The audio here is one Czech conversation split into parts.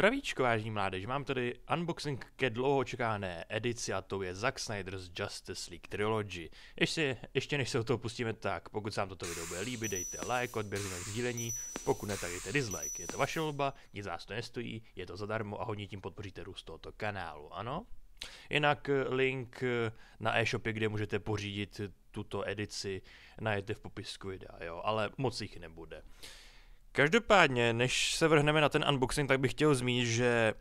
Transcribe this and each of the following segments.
Zdravíčko, vážní mládež, mám tady unboxing ke dlouho očekávané edici a to je Zack Snyder's Justice League Trilogy. Ještě, ještě než se o toho pustíme, tak pokud se vám toto video bude líbit, dejte like, odběr, sdílení, pokud ne, tak dejte dislike. Je to vaše volba, nic vás to nestojí, je to zadarmo a hodně tím podpoříte růst tohoto kanálu, ano? Jinak eh, link eh, na e-shopě, kde můžete pořídit tuto edici, najdete v popisku videa, jo, ale moc jich nebude. Každopádně, než se vrhneme na ten unboxing, tak bych chtěl zmínit, že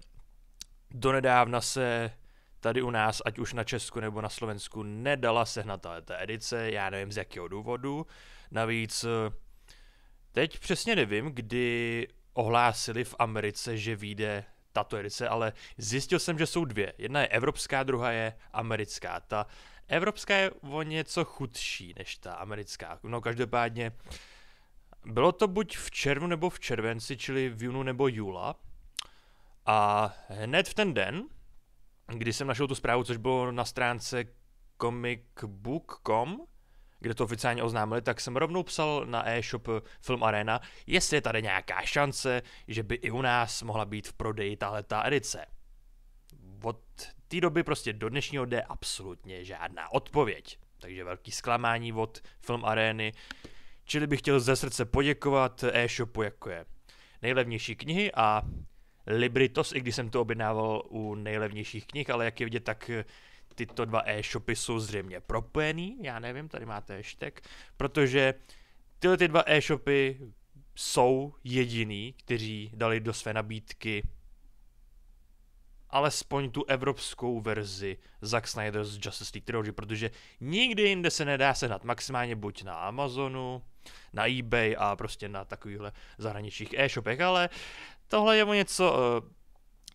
donedávna se tady u nás, ať už na Česku nebo na Slovensku, nedala sehnat ta edice, já nevím z jakého důvodu. Navíc eh, teď přesně nevím, kdy ohlásili v Americe, že vyjde tato edice, ale zjistil jsem, že jsou dvě. Jedna je evropská, druhá je americká. Ta evropská je o něco chudší než ta americká. No každopádně uh, bylo to buď v červnu nebo v červenci, čili v junu nebo júla, A hned v ten den, kdy jsem našel tu zprávu, což bylo na stránce comicbook.com, kde to oficiálně oznámili, tak jsem rovnou psal na e-shop Film Arena, jestli je tady nějaká šance, že by i u nás mohla být v prodeji tahle ta edice. Od té doby prostě do dnešního jde absolutně žádná odpověď. Takže velký zklamání od Film Areny. Čili bych chtěl ze srdce poděkovat e-shopu, jako je nejlevnější knihy a Libritos, i když jsem to objednával u nejlevnějších knih, ale jak je vidět, tak tyto dva e-shopy jsou zřejmě propojený, já nevím, tady máte hashtag, protože tyhle ty dva e-shopy jsou jediný, kteří dali do své nabídky alespoň tu evropskou verzi Zack Snyder's Justice League Trilogy, protože nikdy jinde se nedá sehnat, maximálně buď na Amazonu, na eBay a prostě na takovýchhle zahraničních e-shopech, ale tohle je o něco uh,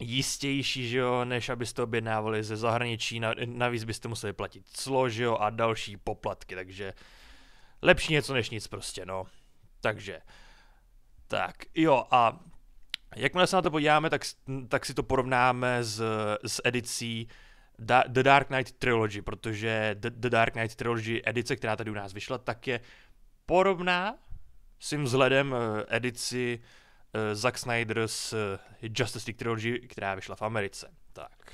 jistější, že jo, než abyste objednávali ze zahraničí, navíc byste museli platit clo, že jo, a další poplatky, takže lepší něco než nic prostě, no. Takže, tak, jo, a jakmile se na to podíváme, tak, tak si to porovnáme s, s edicí da, The Dark Knight Trilogy, protože The, The Dark Knight Trilogy edice, která tady u nás vyšla, tak je porovná svým vzhledem eh, edici eh, Zack Snyder z eh, Justice League Trilogy, která vyšla v Americe. Tak.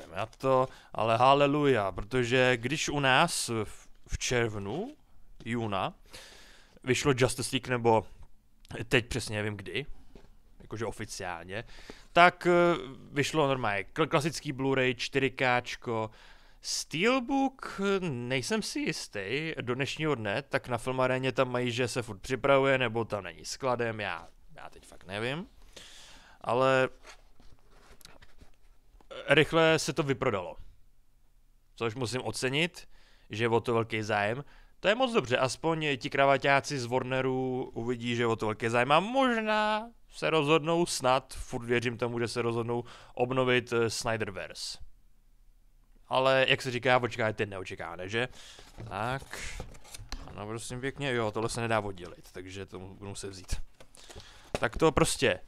Jdeme na to, ale haleluja, protože když u nás v červnu, júna, vyšlo Justice League, nebo teď přesně nevím kdy, jakože oficiálně, tak vyšlo normálně klasický Blu-ray, 4K, Steelbook nejsem si jistý do dnešního dne, tak na filmaréně tam mají, že se furt připravuje, nebo tam není skladem, já, já teď fakt nevím. Ale rychle se to vyprodalo. Což musím ocenit, že je o to velký zájem. To je moc dobře, aspoň ti kravaťáci z Warneru uvidí, že je o to velký zájem a možná se rozhodnou, snad, furt věřím tomu, že se rozhodnou obnovit eh, Snyderverse ale jak se říká, očekáte neočekáte, že? Tak, ano, prosím pěkně, jo, tohle se nedá oddělit, takže to budu muset vzít. Tak to prostě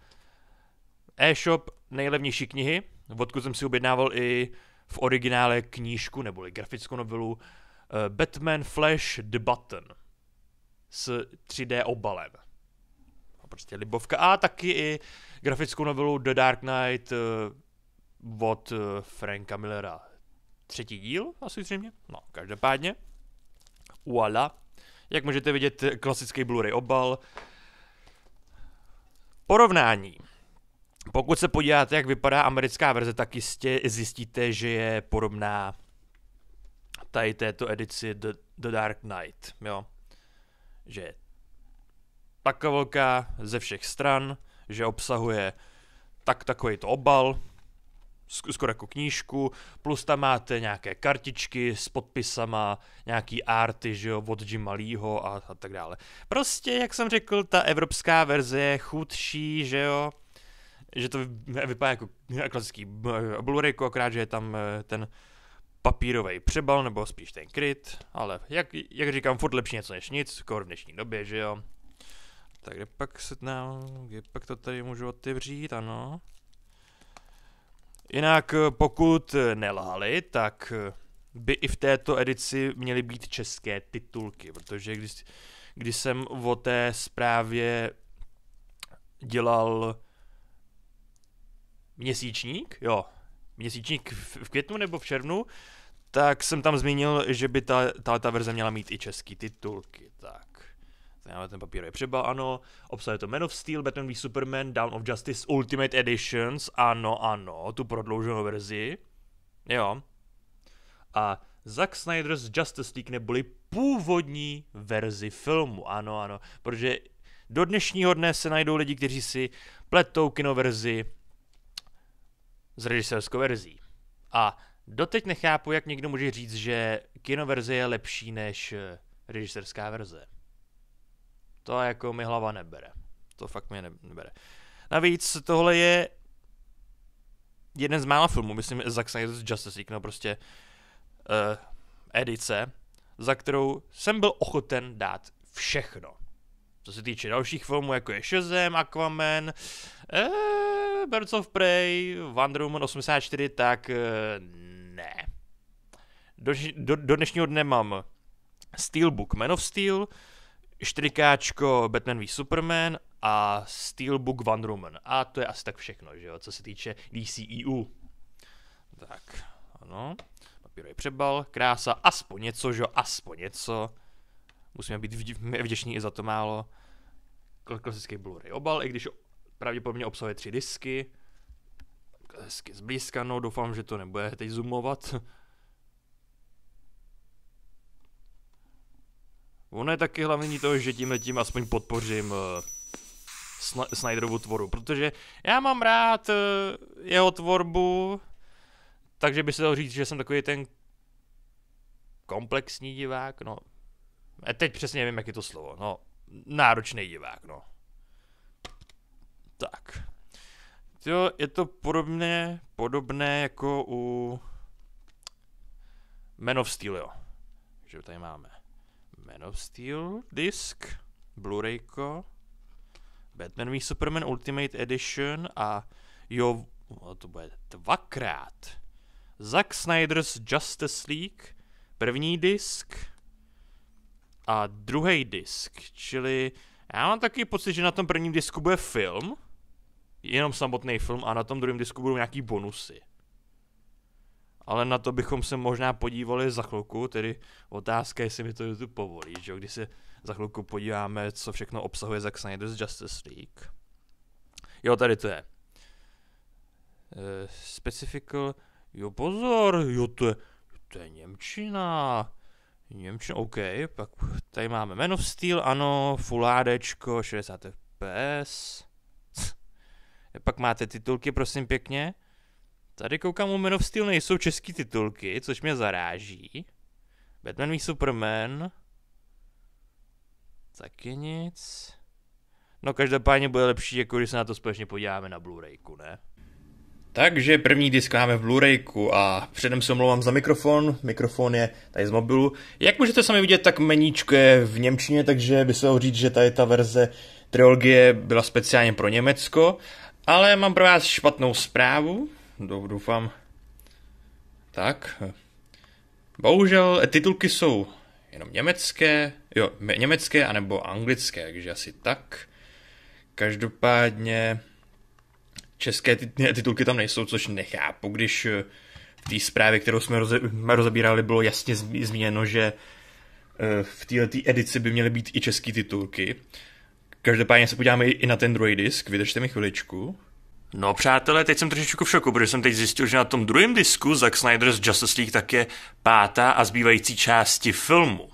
e-shop nejlevnější knihy, odkud jsem si objednával i v originále knížku, neboli grafickou novelu, eh, Batman Flash The Button s 3D obalem. A prostě libovka. A taky i grafickou novelu The Dark Knight eh, od eh, Franka Millera třetí díl, asi zřejmě. No, každopádně. Uala. Jak můžete vidět, klasický Blu-ray obal. Porovnání. Pokud se podíváte, jak vypadá americká verze, tak jistě zjistíte, že je podobná tady této edici The, The Dark Knight, jo. Že je taková ze všech stran, že obsahuje tak takový to obal, skoro jako knížku, plus tam máte nějaké kartičky s podpisama, nějaký arty, že jo, od Jim Malýho a, a tak dále. Prostě, jak jsem řekl, ta evropská verze je chudší, že jo, že to vypadá jako klasický e, Blu-ray, akorát, že je tam e, ten papírový přebal, nebo spíš ten kryt, ale jak, jak říkám, furt lepší něco než nic, skoro jako v dnešní době, že jo. Tak kde pak se nám, kde pak to tady můžu otevřít, ano. Jinak eh, pokud eh, nelhali, tak eh, by i v této edici měly být české titulky, protože když, když jsem o té zprávě dělal měsíčník, jo, měsíčník v květnu nebo v červnu, tak jsem tam zmínil, že by ta, ta, ta verze měla mít i český titulky, tak ale ten papír je třeba, ano. Obsahuje to Man of Steel, Batman v Superman, Down of Justice, Ultimate Editions, ano, ano, tu prodlouženou verzi. Jo. A Zack Snyder's Justice League neboli původní verzi filmu, ano, ano, protože do dnešního dne se najdou lidi, kteří si pletou kinoverzi s režisérskou verzí. A doteď nechápu, jak někdo může říct, že kinoverze je lepší než režisérská verze. To jako mi hlava nebere. To fakt mě nebere. Navíc tohle je jeden z mála filmů, myslím Zack Snyder's Justice League, no prostě uh, edice, za kterou jsem byl ochoten dát všechno. Co se týče dalších filmů, jako je Shazam, Aquaman, eh, Birds of Prey, Wonder Woman 84, tak eh, ne. Do, do, do dnešního dne mám Steelbook Man of Steel, štrikáčko Batman v Superman a Steelbook Wonder Woman. A to je asi tak všechno, že jo, co se týče DCEU. Tak, ano. Papírový přebal, krása, aspoň něco, že jo, aspoň něco. Musíme být vdě- vděční i za to málo. Klasický Blu-ray obal, i když pravděpodobně obsahuje tři disky. Hezky zblízka, no doufám, že to nebude teď zoomovat. Ono je taky hlavní to, že tím letím aspoň podpořím uh, Snyderovu tvorbu, protože já mám rád uh, jeho tvorbu, takže by se dalo říct, že jsem takový ten komplexní divák, no. A teď přesně nevím, jak je to slovo, no. Náročný divák, no. Tak. Jo, je to podobné, podobné jako u Man of Steel, jo. Že tady máme. Man of Steel disk, Blu-rayko, Batman v Superman Ultimate Edition a jo, no, to bude dvakrát. Zack Snyder's Justice League, první disk a druhý disk, čili já mám taky pocit, že na tom prvním disku bude film, jenom samotný film a na tom druhém disku budou nějaký bonusy ale na to bychom se možná podívali za chvilku, tedy otázka, jestli mi to YouTube povolí, že když se za chvilku podíváme, co všechno obsahuje Zack Snyder's Justice League. Jo, tady to je. Uh, specifical, jo pozor, jo to je, to je Němčina. Němčina, OK, pak tady máme Man of Steel, ano, fuládečko, 60 fps. pak máte titulky, prosím pěkně. Tady koukám u Man of Steel nejsou český titulky, což mě zaráží. Batman v Superman. Taky nic. No každopádně bude lepší, jako když se na to společně podíváme na Blu-rayku, ne? Takže první disk máme v Blu-rayku a předem se omlouvám za mikrofon, mikrofon je tady z mobilu. Jak můžete sami vidět, tak meníčko je v Němčině, takže by se říct, že tady ta verze trilogie byla speciálně pro Německo. Ale mám pro vás špatnou zprávu, doufám. Tak. Bohužel eh, titulky jsou jenom německé, jo, německé anebo anglické, takže asi tak. Každopádně české titulky tam nejsou, což nechápu, když eh, v té zprávě, kterou jsme rozebírali, bylo jasně zmíněno, že eh, v této edici by měly být i české titulky. Každopádně se podíváme i na ten druhý disk, vydržte mi chviličku. No přátelé, teď jsem trošičku v šoku, protože jsem teď zjistil, že na tom druhém disku Zack Snyder's Justice League tak je pátá a zbývající části filmu.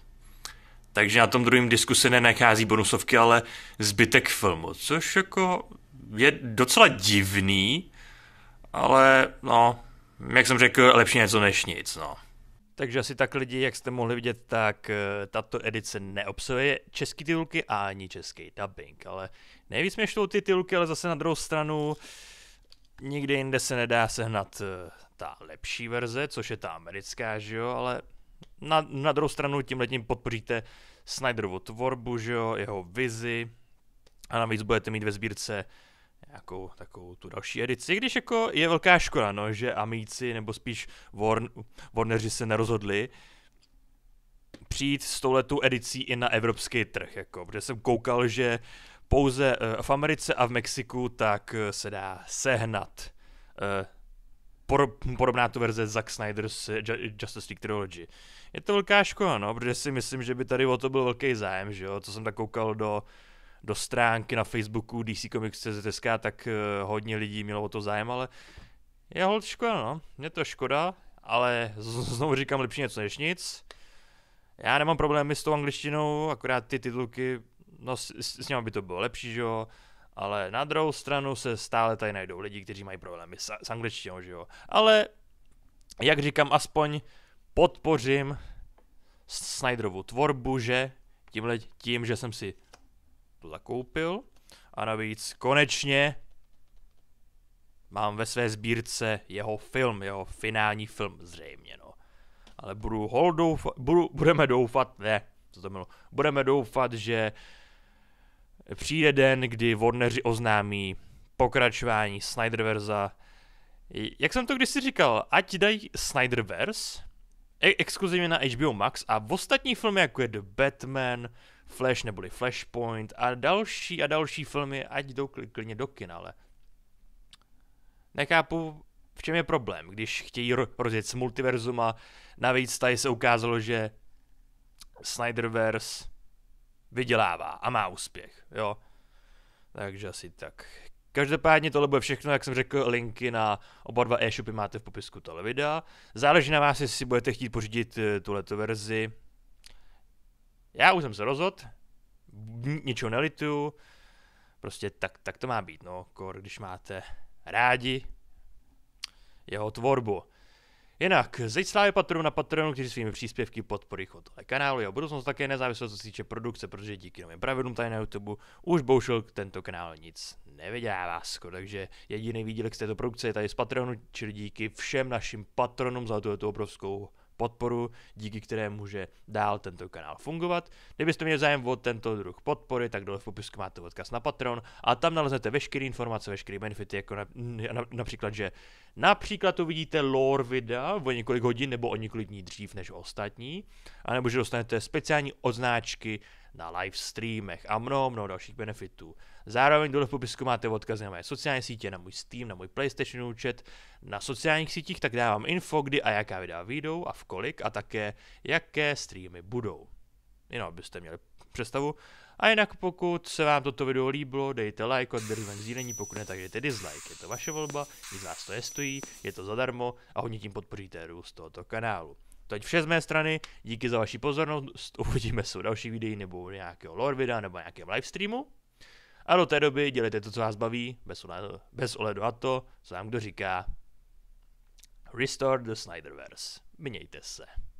Takže na tom druhém disku se nenachází bonusovky, ale zbytek filmu, což jako je docela divný, ale no, jak jsem řekl, lepší něco než nic, no. Takže asi tak lidi, jak jste mohli vidět, tak eh, tato edice neobsahuje český titulky a ani český dubbing. Ale nejvíc mě štou ty titulky, ale zase na druhou stranu nikde jinde se nedá sehnat eh, ta lepší verze, což je ta americká, že jo, ale na, na druhou stranu tím letním podpoříte Snyderovu tvorbu, že jo, jeho vizi a navíc budete mít ve sbírce nějakou takovou tu další edici, když jako je velká škoda, no, že Amici nebo spíš Warn, Warneri se nerozhodli přijít s touhletou edicí i na evropský trh, jako, protože jsem koukal, že pouze eh, v Americe a v Mexiku tak eh, se dá sehnat eh, podobná tu verze Zack Snyder's Justice League Trilogy. Je to velká škoda, no, protože si myslím, že by tady o to byl velký zájem, že jo, co jsem tak koukal do uh, do stránky na Facebooku DC Comics CZSK, tak eh, hodně lidí mělo o to zájem, ale je hold škoda, no. Mě to škoda, ale znovu říkám lepší něco než nic. Já nemám problémy s tou angličtinou, akorát ty titulky, no s, s nimi by to bylo lepší, že jo, ale na druhou stranu se stále tady najdou lidi, kteří mají problémy s, s angličtinou, že jo. Ale, jak říkám, aspoň podpořím Snyderovu tvorbu, že tímhle, tím, že jsem si zakoupil. A navíc konečně mám ve své sbírce jeho film, jeho finální film zřejmě, no. Ale budu hol doufat, budu, budeme doufat, ne, co to bylo, budeme doufat, že přijde den, kdy Warneri oznámí pokračování Snyderverza. Jak jsem to kdysi říkal, ať dají Snyderverse, e-, exkluzivně na HBO Max a v ostatní filmy, jako je The Batman, Flash neboli Flashpoint a další a další filmy, ať jdou klidně do kina, ale nechápu, v čem je problém, když chtějí rozjet s multiverzum a navíc tady se ukázalo, že Snyderverse vydělává a má úspěch, jo. Takže asi tak. Každopádně tohle bude všechno, jak jsem řekl, linky na oba dva e-shopy máte v popisku tohle videa. Záleží na vás, jestli si budete chtít pořídit eh, tuhleto verzi, já už jsem se rozhodl, ničeho nelituju, prostě tak, tak to má být, no, kor, když máte rádi jeho tvorbu. Jinak, zeď slávě patronu na patronu, kteří svými příspěvky podporují chod kanálu, jeho budoucnost také nezávislost, co se týče produkce, protože díky novým pravidlům tady na YouTube už bohužel tento kanál nic nevydává skoro, takže jediný výdělek z této produkce je tady z patronu, čili díky všem našim patronům za tuto obrovskou podporu, díky které může dál tento kanál fungovat. Kdybyste měli zájem o tento druh podpory, tak dole v popisku máte odkaz na Patreon a tam naleznete veškeré informace, veškeré benefity, jako na, na, například, že Například tu vidíte lore videa o několik hodin nebo o několik dní dřív než ostatní, anebo že dostanete speciální odznáčky na live streamech a mnoho, mnoho dalších benefitů. Zároveň dole v popisku máte odkazy na moje sociální sítě, na můj Steam, na můj PlayStation účet. Na sociálních sítích tak dávám info, kdy a jaká videa vyjdou a v kolik a také jaké streamy budou. Jenom abyste měli představu. A jinak pokud se vám toto video líbilo, dejte like, odběr, sdílení, pokud ne, tak dejte dislike. Je to vaše volba, nic vás to nestojí, je to zadarmo a hodně tím podpoříte růst tohoto kanálu. To vše z mé strany, díky za vaši pozornost, uvidíme se u dalších videí nebo nějakého lore videa nebo nějakém livestreamu. A do té doby dělejte to, co vás baví, bez bez ohledu na to, co vám kdo říká. Restore the Snyderverse. Mějte se.